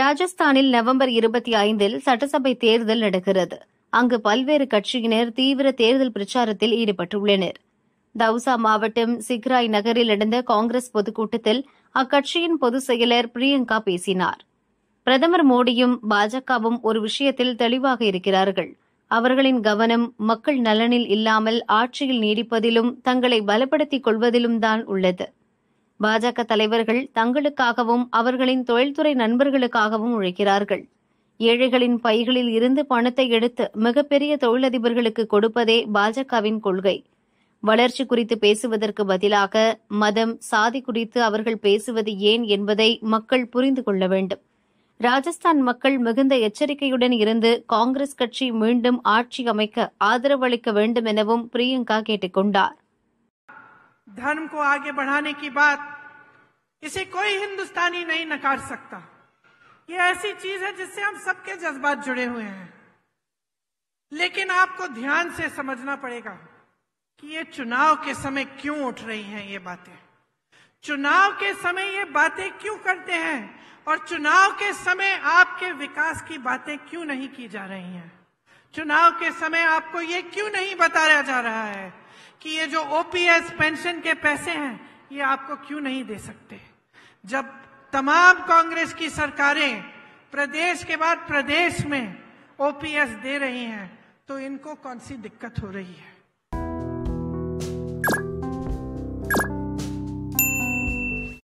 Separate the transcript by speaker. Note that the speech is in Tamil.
Speaker 1: ராஜஸ்தானில் நவம்பர் இருபத்தி ஐந்தில் சட்டசபை தேர்தல் நடக்கிறது அங்கு பல்வேறு கட்சியினர் தீவிர தேர்தல் பிரச்சாரத்தில் ஈடுபட்டுள்ளனர் தவுசா மாவட்டம் சிக்ராய் நகரில் நடந்த காங்கிரஸ் பொதுக்கூட்டத்தில் அக்கட்சியின் பொதுச் செயலர் பிரியங்கா பேசினார் பிரதமர் மோடியும் பாஜகவும் ஒரு விஷயத்தில் தெளிவாக இருக்கிறார்கள் அவர்களின் கவனம் மக்கள் நலனில் இல்லாமல் ஆட்சியில் நீடிப்பதிலும் தங்களை பலப்படுத்திக் கொள்வதிலும் தான் உள்ளது பாஜக தலைவர்கள் தங்களுக்காகவும் அவர்களின் தொழில்துறை நண்பர்களுக்காகவும் உழைக்கிறார்கள் ஏழைகளின் பைகளில் இருந்து பணத்தை எடுத்து மிகப்பெரிய தொழிலதிபர்களுக்கு கொடுப்பதே பாஜகவின் கொள்கை வளர்ச்சி குறித்து பேசுவதற்கு பதிலாக மதம் சாதி குறித்து அவர்கள் பேசுவது ஏன் என்பதை மக்கள் புரிந்து கொள்ள வேண்டும் ராஜஸ்தான் மக்கள் மிகுந்த எச்சரிக்கையுடன் இருந்து காங்கிரஸ் கட்சி மீண்டும் ஆட்சி அமைக்க ஆதரவளிக்க வேண்டும் எனவும் பிரியங்கா கேட்டுக்கொண்டார்
Speaker 2: धर्म को आगे बढ़ाने की बात इसे कोई हिंदुस्तानी नहीं नकार सकता ये ऐसी चीज है जिससे हम सबके जज्बात जुड़े हुए हैं लेकिन आपको ध्यान से समझना पड़ेगा कि ये चुनाव के समय क्यों उठ रही हैं ये बातें चुनाव के समय ये बातें क्यों करते हैं और चुनाव के समय आपके विकास की बातें क्यों नहीं की जा रही हैं चुनाव के समय आपको ये क्यों नहीं बताया जा रहा है कि ये जो ओपीएस पेंशन के पैसे हैं ये आपको क्यों नहीं दे सकते जब तमाम कांग्रेस की सरकारें प्रदेश के बाद प्रदेश में ओपीएस दे रही हैं तो इनको कौन सी दिक्कत हो रही है